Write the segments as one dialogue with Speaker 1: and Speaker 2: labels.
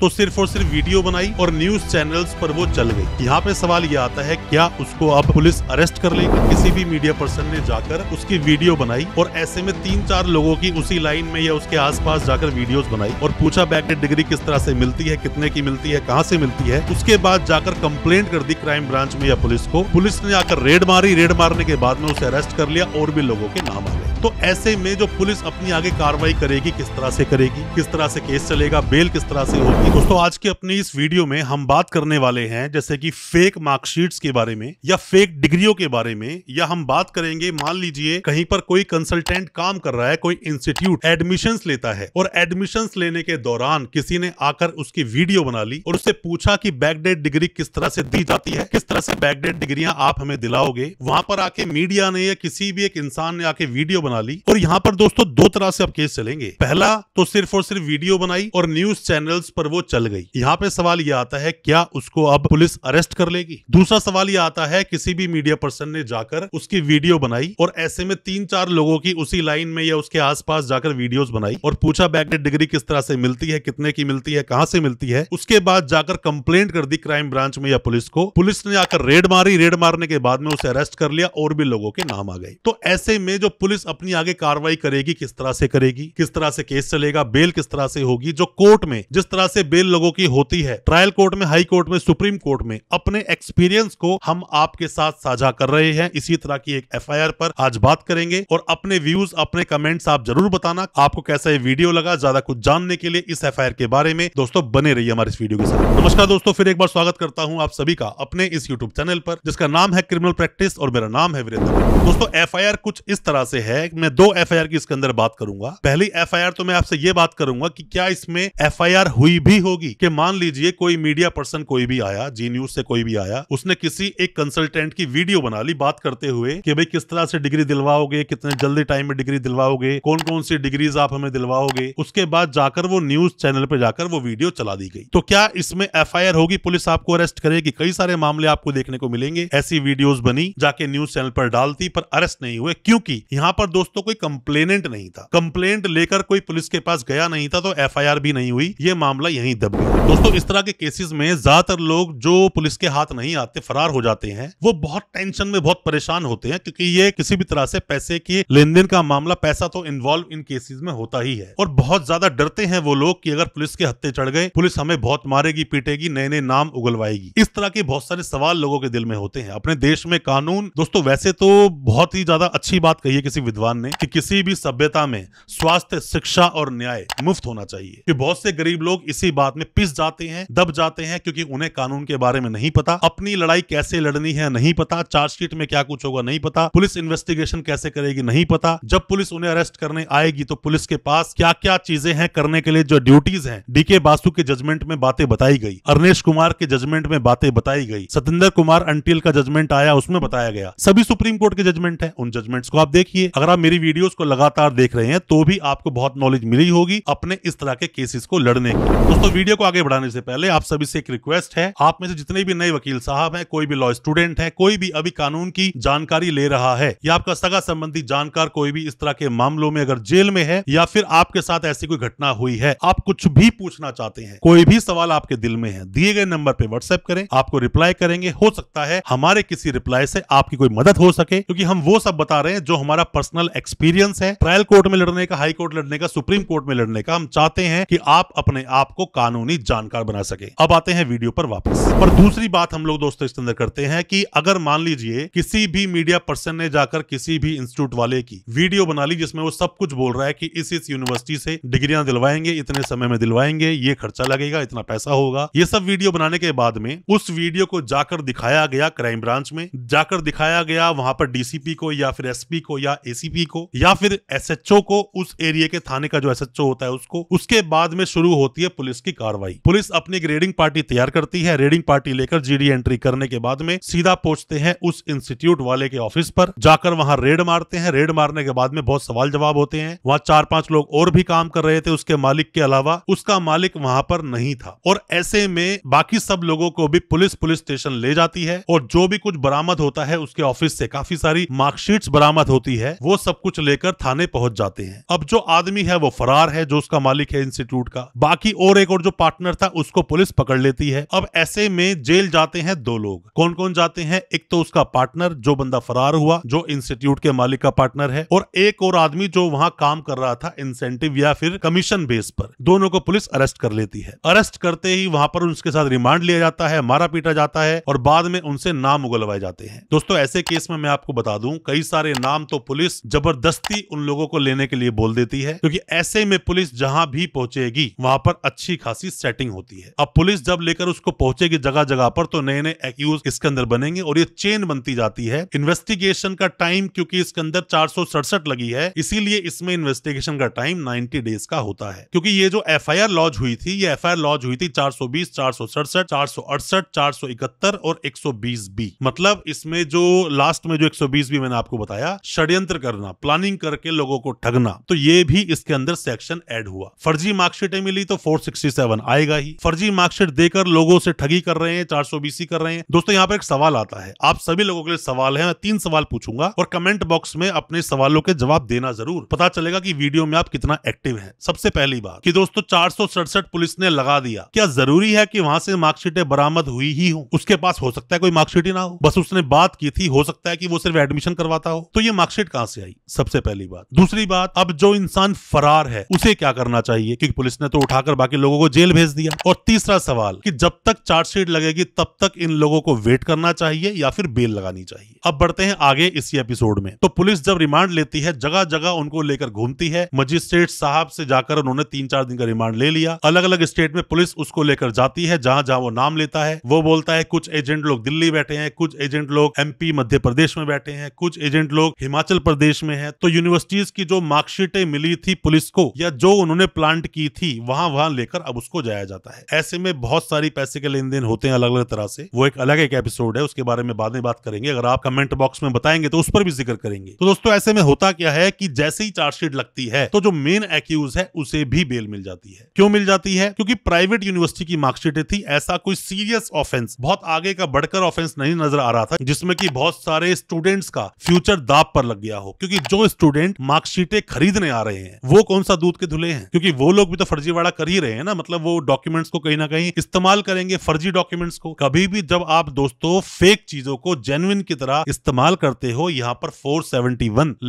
Speaker 1: तो सिर्फ और सिर्फ वीडियो बनाई और न्यूज चैनल्स पर वो चल गई यहाँ पे सवाल ये आता है क्या उसको अब पुलिस अरेस्ट कर लेगी किसी भी मीडिया पर्सन ने जाकर उसकी वीडियो बनाई और ऐसे में तीन चार लोगों की उसी लाइन में या उसके आसपास जाकर वीडियोस बनाई और पूछा ने डिग्री किस तरह से मिलती है कितने की मिलती है कहाँ से मिलती है उसके बाद जाकर कंप्लेंट कर दी क्राइम ब्रांच में या पुलिस को पुलिस ने आकर रेड मारी रेड मारने के बाद में उसे अरेस्ट कर लिया और भी लोगों के नाम आ गए तो ऐसे में जो पुलिस अपनी आगे कार्रवाई करेगी किस तरह से करेगी किस तरह से केस चलेगा बेल किस तरह से होगी दोस्तों आज के अपनी इस वीडियो में हम बात करने वाले हैं जैसे कि फेक मार्कशीट्स के बारे में या फेक डिग्रियों के बारे में या हम बात करेंगे मान लीजिए कहीं पर कोई कंसल्टेंट काम कर रहा है कोई इंस्टीट्यूट एडमिशन लेता है और एडमिशन लेने के दौरान किसी ने आकर उसकी वीडियो बना ली और उससे पूछा की बैकडेट डिग्री किस तरह से दी जाती है किस तरह से बैकडेट डिग्रिया आप हमें दिलाओगे वहां पर आके मीडिया ने या किसी भी एक इंसान ने आके वीडियो बना ली और यहाँ पर दोस्तों दो तरह से अब केस चलेंगे पहला तो सिर्फ और सिर्फ वीडियो बनाई और न्यूज चैनल्स पर वो चल गई यहाँ पे सवाल ये आता है क्या उसको अब पुलिस अरेस्ट कर लेगी दूसरा सवाल ये आता है किसी भी मीडिया पर्सन ने जाकर उसकी वीडियो बनाई और ऐसे में तीन चार लोगों की उसी लाइन में या उसके आस जाकर वीडियो बनाई और पूछा बैकडेट डिग्री किस तरह से मिलती है कितने की मिलती है कहाँ से मिलती है उसके बाद जाकर कंप्लेंट कर दी क्राइम ब्रांच में या पुलिस को पुलिस ने आकर रेड मारी रेड मारने के बाद में उसे अरेस्ट कर लिया और भी लोगों के नाम आ गए तो ऐसे में जो पुलिस अब अपनी आगे कार्रवाई करेगी किस तरह से करेगी किस तरह से केस चलेगा बेल किस तरह से होगी जो कोर्ट में जिस तरह से बेल लोगों की होती है ट्रायल कोर्ट में हाई कोर्ट में सुप्रीम कोर्ट में अपने एक्सपीरियंस को हम आपके साथ साझा कर रहे हैं इसी तरह की एक एफ पर आज बात करेंगे और अपने व्यूज अपने कमेंट्स आप जरूर बताना आपको कैसा ये वीडियो लगा ज्यादा कुछ जानने के लिए इस एफ के बारे में दोस्तों बने रही हमारे इस वीडियो के साथ नमस्कार दोस्तों फिर एक बार स्वागत करता हूँ आप सभी का अपने इस यूट्यूब चैनल पर जिसका नाम है क्रिमिनल प्रैक्टिस और मेरा नाम है वीरेंद्र दोस्तों एफ कुछ इस तरह से है है मैं दो एफ की इसके अंदर बात करूंगा पहली एफ तो मैं आपसे ये बात करूंगा कि क्या इसमें एफ हुई भी होगी कि मान लीजिए कोई मीडिया पर्सन कोई भी आया जी न्यूज से कोई भी आया उसने किसी एक कंसल्टेंट की वीडियो बना ली बात करते हुए कि भाई किस तरह से डिग्री दिलवाओगे कितने जल्दी टाइम में डिग्री दिलवाओगे कौन कौन सी डिग्रीज आप हमें दिलवाओगे उसके बाद जाकर वो न्यूज चैनल पर जाकर वो वीडियो चला दी गई तो क्या इसमें एफ होगी पुलिस आपको अरेस्ट करेगी कई सारे मामले आपको देखने को मिलेंगे ऐसी वीडियोस बनी जाके न्यूज चैनल पर डालती पर अरेस्ट नहीं हुए क्योंकि यहाँ पर दोस्तों कोई कंप्लेनेंट नहीं था कंप्लेंट लेकर कोई पुलिस के पास गया नहीं था तो एफ भी नहीं हुई ये मामला यही दब गया दोस्तों इस तरह के केसेस में ज्यादातर लोग जो पुलिस के हाथ नहीं आते फरार हो जाते हैं वो बहुत टेंशन में बहुत परेशान होते हैं क्योंकि ये किसी भी तरह से पैसे की लेन देन का मामला पैसा तो इन्वॉल्व इन केसेस में होता ही है और बहुत ज्यादा डरते हैं वो लोग कि अगर पुलिस के हत्ते चढ़ गए पुलिस हमें बहुत मारेगी पीटेगी नए नए नाम उगलवाएगी इस तरह के बहुत सारे सवाल लोगों के दिल में होते हैं अपने देश में कानून दोस्तों वैसे तो बहुत ही ज्यादा अच्छी बात कही किसी विधवा भगवान ने कि किसी भी सभ्यता में स्वास्थ्य शिक्षा और न्याय मुफ्त होना चाहिए कि बहुत से गरीब लोग इसी बात में पिस जाते हैं दब जाते हैं क्योंकि उन्हें कानून के बारे में नहीं पता अपनी लड़ाई कैसे लड़नी है नहीं पता चार्जशीट में क्या कुछ होगा नहीं पता पुलिस इन्वेस्टिगेशन कैसे करेगी नहीं पता जब पुलिस उन्हें अरेस्ट करने आएगी तो पुलिस के पास क्या क्या चीजें हैं करने के लिए जो ड्यूटीज हैं डीके बासु के जजमेंट में बातें बताई गई अरनेश कुमार के जजमेंट में बातें बताई गई सतेंद्र कुमार अंटिल का जजमेंट आया उसमें बताया गया सभी सुप्रीम कोर्ट के जजमेंट है उन जजमेंट्स को आप देखिए अगर आप मेरी वीडियोस को लगातार देख रहे हैं तो भी आपको बहुत नॉलेज मिली होगी अपने इस तरह के केसेस को लड़ने की दोस्तों वीडियो को आगे बढ़ाने से पहले आप सभी से एक रिक्वेस्ट है आप में से जितने भी नए वकील साहब है कोई भी लॉ स्टूडेंट है कोई भी अभी कानून की जानकारी ले रहा है या आपका सगा संबंधी जानकार कोई भी इस तरह के मामलों में अगर जेल में है या फिर आपके साथ ऐसी कोई घटना हुई है आप कुछ भी पूछना चाहते हैं कोई भी सवाल आपके दिल में है दिए गए नंबर पे व्हाट्सएप करें आपको रिप्लाई करेंगे हो सकता है हमारे किसी रिप्लाई से आपकी कोई मदद हो सके क्योंकि हम वो सब बता रहे हैं जो हमारा पर्सनल पर्सनल एक्सपीरियंस है ट्रायल कोर्ट में लड़ने का हाई कोर्ट लड़ने का सुप्रीम कोर्ट में लड़ने का हम चाहते हैं कि आप अपने आप को कानूनी जानकार बना सके अब आते हैं वीडियो पर वापस पर दूसरी बात हम लोग दोस्तों इसके अंदर करते हैं कि अगर मान लीजिए किसी भी मीडिया पर्सन ने जाकर किसी भी इंस्टीट्यूट वाले की वीडियो बना ली जिसमें वो सब कुछ बोल रहा है कि इस इस यूनिवर्सिटी से डिग्रियां दिलवाएंगे इतने समय में दिलवाएंगे ये खर्चा लगेगा इतना पैसा होगा ये सब वीडियो बनाने के बाद में उस वीडियो को जाकर दिखाया गया क्राइम ब्रांच में जाकर दिखाया गया वहां पर डीसीपी को या फिर एसपी को या एसी डीसीपी को या फिर एसएचओ को उस एरिया के थाने का जो एसएचओ होता है उसको उसके बाद में शुरू होती है पुलिस की कार्रवाई पुलिस अपनी रेडिंग पार्टी तैयार करती है रेडिंग पार्टी लेकर जीडी एंट्री करने के बाद में सीधा पहुंचते हैं उस इंस्टीट्यूट वाले के ऑफिस पर जाकर वहां रेड मारते हैं रेड मारने के बाद में बहुत सवाल जवाब होते हैं वहां चार पांच लोग और भी काम कर रहे थे उसके मालिक के अलावा उसका मालिक वहां पर नहीं था और ऐसे में बाकी सब लोगों को भी पुलिस पुलिस स्टेशन ले जाती है और जो भी कुछ बरामद होता है उसके ऑफिस से काफी सारी मार्कशीट बरामद होती है वो सब कुछ लेकर थाने पहुंच जाते हैं अब जो आदमी है वो फरार है जो उसका मालिक है इंस्टीट्यूट का बाकी और एक और जो पार्टनर था उसको पुलिस पकड़ लेती है अब ऐसे में जेल जाते हैं दो लोग कौन कौन जाते हैं एक तो उसका पार्टनर जो बंदा फरार हुआ जो इंस्टीट्यूट के मालिक का पार्टनर है और एक और आदमी जो वहां काम कर रहा था इंसेंटिव या फिर कमीशन बेस पर दोनों को पुलिस अरेस्ट कर लेती है अरेस्ट करते ही वहां पर उसके साथ रिमांड लिया जाता है मारा पीटा जाता है और बाद में उनसे नाम उगलवाए जाते हैं दोस्तों ऐसे केस में मैं आपको बता दूं कई सारे नाम तो पुलिस जबरदस्ती उन लोगों को लेने के लिए बोल देती है क्योंकि ऐसे में पुलिस जहां भी पहुंचेगी वहां पर अच्छी खासी सेटिंग होती है अब पुलिस जब लेकर उसको पहुंचेगी जगह जगह पर तो नए नए एक्यूज इसके अंदर बनेंगे और ये चेन बनती जाती है इन्वेस्टिगेशन का टाइम क्योंकि इसके अंदर चार लगी है इसीलिए इसमें इन्वेस्टिगेशन का टाइम नाइन्टी डेज का होता है क्योंकि ये जो एफ लॉन्च हुई थी ये एफ लॉन्च हुई थी चार सौ बीस चार सौ सड़सठ चार सौ अड़सठ चार सौ इकहत्तर और एक सौ बीस बी मतलब इसमें जो लास्ट में जो एक सौ बीस बी मैंने आपको बताया षड्यंत्र कर करना प्लानिंग करके लोगों को ठगना तो ये भी इसके अंदर सेक्शन एड हुआ फर्जी मार्कशीटें मिली तो 467 आएगा ही फर्जी मार्कशीट देकर लोगों से ठगी कर रहे हैं चार बीसी कर रहे हैं दोस्तों यहाँ पर एक सवाल आता है आप सभी लोगों के लिए सवाल है मैं तीन सवाल पूछूंगा और कमेंट बॉक्स में अपने सवालों के जवाब देना जरूर पता चलेगा की वीडियो में आप कितना एक्टिव है सबसे पहली बात की दोस्तों चार पुलिस ने लगा दिया क्या जरूरी है की वहां से मार्कशीटें बरामद हुई ही हो उसके पास हो सकता है कोई मार्कशीट ही ना हो बस उसने बात की थी हो सकता है की वो सिर्फ एडमिशन करवाता हो तो ये मार्कशीट कहाँ से आई गई सबसे पहली बात दूसरी बात अब जो इंसान फरार है उसे क्या करना चाहिए क्योंकि पुलिस ने तो उठाकर बाकी लोगों को जेल भेज दिया और तीसरा सवाल कि जब तक चार्जशीट लगेगी तब तक इन लोगों को वेट करना चाहिए या फिर बेल लगानी चाहिए अब बढ़ते हैं आगे इसी एपिसोड में तो पुलिस जब रिमांड लेती है जगह जगह उनको लेकर घूमती है मजिस्ट्रेट साहब से जाकर उन्होंने तीन चार दिन का रिमांड ले लिया अलग अलग स्टेट में पुलिस उसको लेकर जाती है जहां जहां वो नाम लेता है वो बोलता है कुछ एजेंट लोग दिल्ली बैठे हैं कुछ एजेंट लोग एमपी मध्य प्रदेश में बैठे हैं कुछ एजेंट लोग हिमाचल प्रदेश प्रदेश में है तो यूनिवर्सिटीज की जो मार्कशीटें मिली थी पुलिस को या जो उन्होंने प्लांट की थी वहां वहां लेकर अब उसको जाया जाता है ऐसे में बहुत सारी पैसे के लेन देन होते हैं अलग अलग तरह से वो एक अलग एक एपिसोड है उसके बारे में बाद में बात करेंगे अगर आप कमेंट बॉक्स में बताएंगे तो उस पर भी जिक्र करेंगे तो दोस्तों ऐसे में होता क्या है कि जैसे ही चार्जशीट लगती है तो जो मेन एक्यूज है उसे भी बेल मिल जाती है क्यों मिल जाती है क्योंकि प्राइवेट यूनिवर्सिटी की मार्कशीटें थी ऐसा कोई सीरियस ऑफेंस बहुत आगे का बढ़कर ऑफेंस नहीं नजर आ रहा था जिसमें कि बहुत सारे स्टूडेंट्स का फ्यूचर दाब पर लग गया हो क्योंकि क्योंकि जो स्टूडेंट मार्कशीटें खरीदने आ रहे हैं वो कौन सा दूध के धुले हैं क्योंकि वो लोग भी तो फर्जीवाड़ा कर ही रहे हैं ना मतलब वो डॉक्यूमेंट्स को कहीं ना कहीं इस्तेमाल करेंगे फर्जी डॉक्यूमेंट्स को कभी भी जब आप दोस्तों फेक चीजों को जेनुइन की तरह इस्तेमाल करते हो यहाँ पर फोर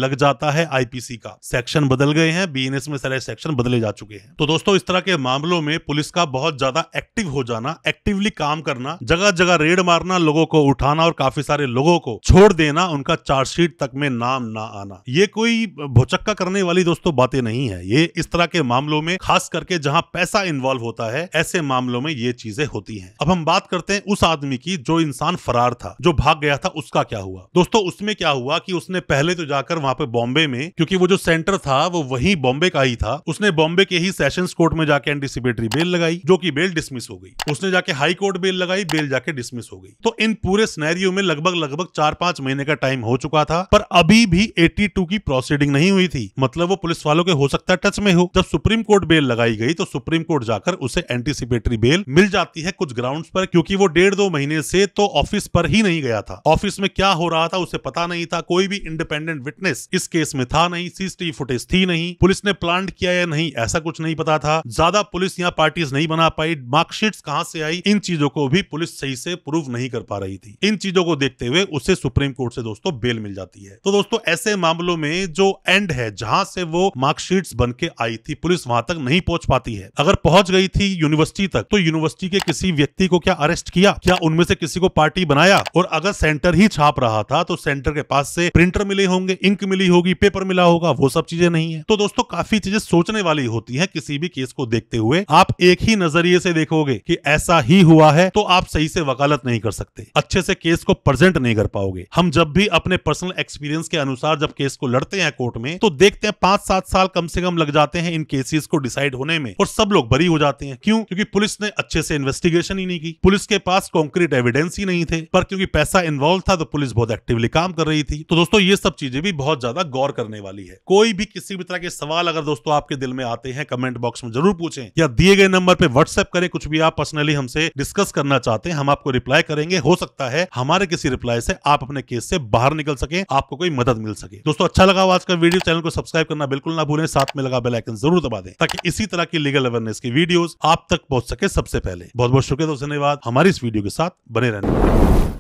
Speaker 1: लग जाता है आईपीसी का सेक्शन बदल गए हैं बीएनएस में सारे सेक्शन बदले जा चुके हैं तो दोस्तों इस तरह के मामलों में पुलिस का बहुत ज्यादा एक्टिव हो जाना एक्टिवली काम करना जगह जगह रेड मारना लोगों को उठाना और काफी सारे लोगों को छोड़ देना उनका चार्जशीट तक में नाम ना आना आना ये कोई भोचक्का करने वाली दोस्तों बातें नहीं है ये इस तरह के मामलों में खास करके जहाँ पैसा इन्वॉल्व होता है ऐसे मामलों में ये चीजें होती है अब हम बात करते हैं उस आदमी की जो इंसान फरार था जो भाग गया था उसका क्या हुआ दोस्तों उसमें क्या हुआ की उसने पहले तो जाकर वहाँ पे बॉम्बे में क्योंकि वो जो सेंटर था वो वही बॉम्बे का ही था उसने बॉम्बे के ही सेशन कोर्ट में जाके एंटीसिपेटरी बेल लगाई जो की बेल डिसमिस हो गई उसने जाके हाई कोर्ट बेल लगाई बेल जाके डिसमिस हो गई तो इन पूरे स्नैरियो में लगभग लगभग चार पांच महीने का टाइम हो चुका था पर अभी भी ए 82 की प्रोसीडिंग नहीं हुई थी मतलब वो पुलिस वालों के हो सकता है टच में हो जब सुप्रीम कोर्ट बेल लगाई गई तो सुप्रीम कोर्ट जाकर उसे एंटीसिपेटरी बेल मिल जाती है कुछ ग्राउंड पर क्योंकि वो डेढ़ दो महीने से तो ऑफिस पर ही नहीं गया था ऑफिस में क्या हो रहा था उसे पता नहीं था कोई भी इंडिपेंडेंट विटनेस इस केस में था नहीं सीसीटीवी फुटेज थी नहीं पुलिस ने प्लान किया या नहीं ऐसा कुछ नहीं पता था ज्यादा पुलिस यहाँ पार्टी नहीं बना पाई मार्कशीट कहाँ से आई इन चीजों को भी पुलिस सही से प्रूव नहीं कर पा रही थी इन चीजों को देखते हुए उसे सुप्रीम कोर्ट से दोस्तों बेल मिल जाती है तो दोस्तों ऐसे मामलों में जो एंड है जहां से वो मार्कशीट बन के आई थी पुलिस वहां तक नहीं पहुंच पाती है अगर पहुंच गई थी यूनिवर्सिटी तक तो यूनिवर्सिटी के किसी व्यक्ति को क्या अरेस्ट किया क्या उनमें से किसी को पार्टी बनाया और अगर सेंटर ही छाप रहा था तो सेंटर के पास से प्रिंटर मिले होंगे इंक मिली होगी पेपर मिला होगा वो सब चीजें नहीं है तो दोस्तों काफी चीजें सोचने वाली होती है किसी भी केस को देखते हुए आप एक ही नजरिए से देखोगे कि ऐसा ही हुआ है तो आप सही से वकालत नहीं कर सकते अच्छे से केस को प्रेजेंट नहीं कर पाओगे हम जब भी अपने पर्सनल एक्सपीरियंस के अनुसार जब जब केस को लड़ते हैं कोर्ट में तो देखते हैं पांच सात साल कम से कम लग जाते हैं इन केसेस को डिसाइड होने में और सब लोग बरी हो जाते हैं क्यों क्योंकि पुलिस ने अच्छे से इन्वेस्टिगेशन ही नहीं की पुलिस के पास कॉन्क्रीट एविडेंस ही नहीं थे पर क्योंकि पैसा इन्वॉल्व था तो पुलिस बहुत एक्टिवली काम कर रही थी तो दोस्तों ये सब चीजें भी बहुत ज्यादा गौर करने वाली है कोई भी किसी भी तरह के सवाल अगर दोस्तों आपके दिल में आते हैं कमेंट बॉक्स में जरूर पूछें या दिए गए नंबर पर व्हाट्सएप करें कुछ भी आप पर्सनली हमसे डिस्कस करना चाहते हैं हम आपको रिप्लाई करेंगे हो सकता है हमारे किसी रिप्लाई से आप अपने केस से बाहर निकल सके आपको कोई मदद मिल सके चाहिए दोस्तों अच्छा लगा आज का वीडियो चैनल को सब्सक्राइब करना बिल्कुल ना भूलें साथ में लगा बेलाइकन जरूर दबा दें ताकि इसी तरह की लीगल अवेयरनेस की वीडियो आप तक पहुंच सके सबसे पहले बहुत बहुत शुक्रिया दोस्तों धन्यवाद हमारी इस वीडियो के साथ बने रहने